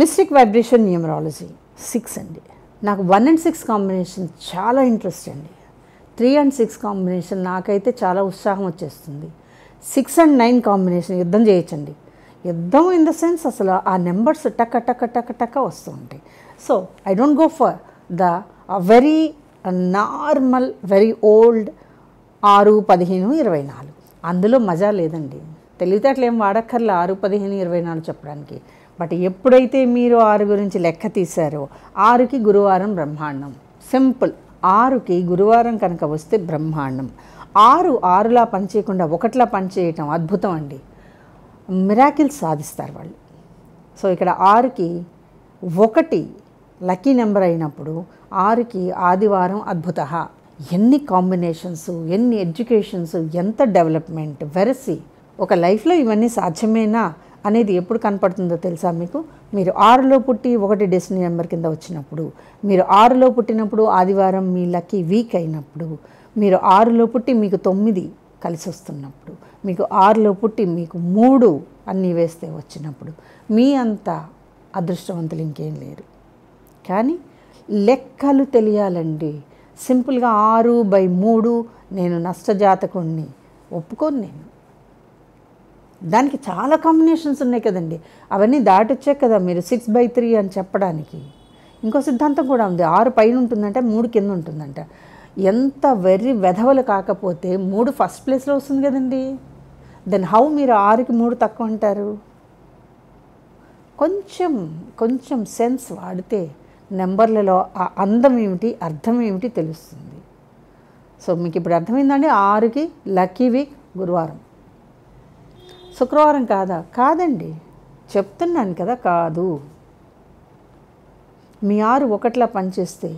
mystic vibration numerology six అండి నాకు one and six combination చాలా ఇంట్రెస్ట్ అండి త్రీ అండ్ సిక్స్ కాంబినేషన్ నాకైతే చాలా ఉత్సాహం వచ్చేస్తుంది సిక్స్ అండ్ నైన్ కాంబినేషన్ యుద్ధం చేయొచ్చండి యుద్ధం ఇన్ ద సెన్స్ అసలు ఆ నెంబర్స్ టక్క టక్క టక్క టక్క వస్తూ ఉంటాయి so I don't go for the very normal very old ఆరు పదిహేను ఇరవై నాలుగు అందులో మజా లేదండి తెలివితేటలు ఏం వాడక్కర్లే ఆరు పదిహేను ఇరవై నాలుగు చెప్పడానికి బట్ ఎప్పుడైతే మీరు ఆరు గురించి లెక్క తీశారో ఆరుకి గురువారం బ్రహ్మాండం సింపుల్ ఆరుకి గురువారం కనుక వస్తే బ్రహ్మాండం ఆరు ఆరులా పనిచేయకుండా ఒకట్లా పనిచేయటం అద్భుతం అండి మిరాకిల్ సాధిస్తారు వాళ్ళు సో ఇక్కడ ఆరుకి ఒకటి లక్కీ నెంబర్ అయినప్పుడు ఆరుకి ఆదివారం అద్భుత ఎన్ని కాంబినేషన్స్ ఎన్ని ఎడ్యుకేషన్స్ ఎంత డెవలప్మెంట్ వెరసి ఒక లైఫ్లో ఇవన్నీ సాధ్యమేనా అనేది ఎప్పుడు కనపడుతుందో తెలుసా మీకు మీరు ఆరులో పుట్టి ఒకటి డెస్టినీ నెంబర్ కింద వచ్చినప్పుడు మీరు ఆరులో పుట్టినప్పుడు ఆదివారం మీ లక్కీ వీక్ అయినప్పుడు మీరు ఆరులో పుట్టి మీకు తొమ్మిది కలిసి వస్తున్నప్పుడు మీకు ఆరులో పుట్టి మీకు మూడు అన్నీ వేస్తే వచ్చినప్పుడు మీ అంత అదృష్టవంతులు ఇంకేం లేరు కానీ లెక్కలు తెలియాలండి సింపుల్గా ఆరు బై మూడు నేను నష్టజాతకుణ్ణి ఒప్పుకోను నేను దానికి చాలా కాంబినేషన్స్ ఉన్నాయి కదండి అవన్నీ దాటొచ్చే కదా మీరు సిక్స్ బై త్రీ అని చెప్పడానికి ఇంకో సిద్ధాంతం కూడా ఉంది ఆరు పైన ఉంటుందంటే మూడు కింద ఉంటుందంట ఎంత వెర్రి వెధవలు కాకపోతే మూడు ఫస్ట్ ప్లేస్లో వస్తుంది కదండి దెన్ హౌ మీరు ఆరుకి మూడు తక్కువ అంటారు కొంచెం కొంచెం సెన్స్ వాడితే నెంబర్లలో ఆ అందం ఏమిటి అర్థం ఏమిటి తెలుస్తుంది సో మీకు ఇప్పుడు అర్థమైందండి ఆరుకి లక్కీ వీక్ గురువారం శుక్రవారం కాదా కాదండి చెప్తున్నాను కదా కాదు మీ ఆరు ఒకట్లా పనిచేస్తే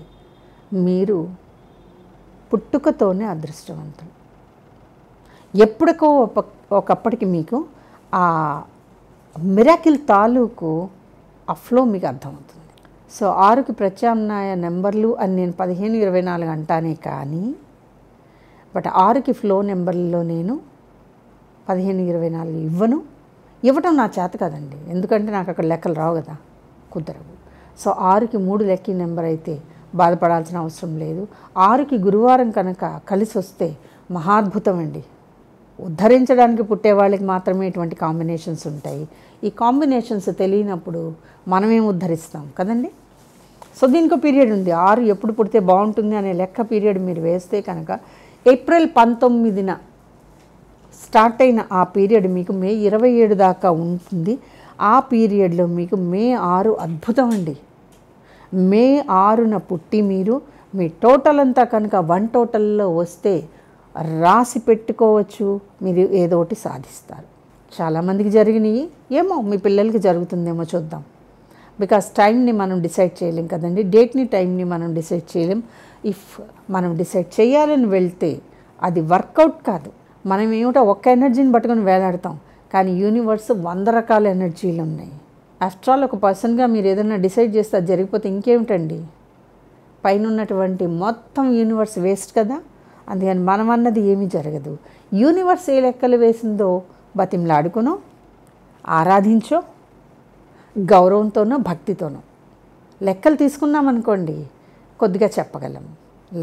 మీరు పుట్టుకతోనే అదృష్టవంతులు ఎప్పటికో ఒకప్పటికి మీకు ఆ మిరాకిల్ తాలూకు ఆ ఫ్లో మీకు అర్థమవుతుంది సో ఆరుకి ప్రత్యామ్నాయ నెంబర్లు అని నేను పదిహేను ఇరవై నాలుగు అంటానే కానీ బట్ ఆరుకి ఫ్లో నెంబర్లలో నేను పదిహేను ఇరవై నాలుగు ఇవ్వను ఇవ్వటం నా చేత కదండి ఎందుకంటే నాకు అక్కడ లెక్కలు రావు కదా కుదరవు సో ఆరుకి మూడు లెక్కి నెంబర్ అయితే బాధపడాల్సిన అవసరం లేదు ఆరుకి గురువారం కనుక కలిసి వస్తే మహాద్భుతం అండి ఉద్ధరించడానికి పుట్టేవాళ్ళకి మాత్రమే ఇటువంటి కాంబినేషన్స్ ఉంటాయి ఈ కాంబినేషన్స్ తెలియనప్పుడు మనమేం ఉద్ధరిస్తాం కదండి సో దీనికి పీరియడ్ ఉంది ఆరు ఎప్పుడు పుడితే బాగుంటుంది అనే లెక్క పీరియడ్ మీరు వేస్తే కనుక ఏప్రిల్ పంతొమ్మిదిన స్టార్ట్ అయిన ఆ పీరియడ్ మీకు మే ఇరవై ఏడు దాకా ఉంటుంది ఆ పీరియడ్లో మీకు మే ఆరు అద్భుతం అండి మే ఆరున పుట్టి మీరు మీ టోటల్ అంతా కనుక వన్ టోటల్లో వస్తే రాసి పెట్టుకోవచ్చు మీరు ఏదో ఒకటి సాధిస్తారు చాలామందికి జరిగినాయి ఏమో మీ పిల్లలకి జరుగుతుందేమో చూద్దాం బికాస్ టైంని మనం డిసైడ్ చేయలేం కదండి డేట్ని టైంని మనం డిసైడ్ చేయలేం ఇఫ్ మనం డిసైడ్ చేయాలని వెళ్తే అది వర్కౌట్ కాదు మనం ఏమిటో ఒక్క ఎనర్జీని పట్టుకొని వేలాడతాం కానీ యూనివర్స్ వంద రకాల ఎనర్జీలు ఉన్నాయి ఆఫ్టర్ ఒక పర్సన్గా మీరు ఏదైనా డిసైడ్ చేస్తే అది జరిగిపోతే ఇంకేమిటండి పైన ఉన్నటువంటి మొత్తం యూనివర్స్ వేస్ట్ కదా అందుకని మనం అన్నది ఏమీ జరగదు యూనివర్స్ ఏ లెక్కలు వేసిందో బతిమలాడుకునో ఆరాధించో గౌరవంతోనో భక్తితోనో లెక్కలు తీసుకున్నామనుకోండి కొద్దిగా చెప్పగలం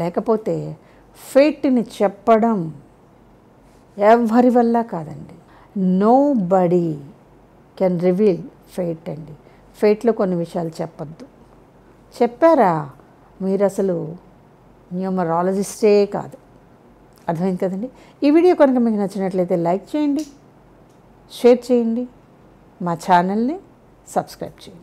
లేకపోతే ఫేట్ని చెప్పడం ఎవరి వల్ల కాదండి nobody can reveal fate అండి ఫేట్లో కొన్ని విషయాలు చెప్పద్దు చెప్పారా మీరు అసలు న్యూమరాలజిస్టే కాదు అర్థమైంది కదండి ఈ వీడియో కనుక మీకు నచ్చినట్లయితే లైక్ చేయండి షేర్ చేయండి మా ఛానల్ని సబ్స్క్రైబ్ చేయండి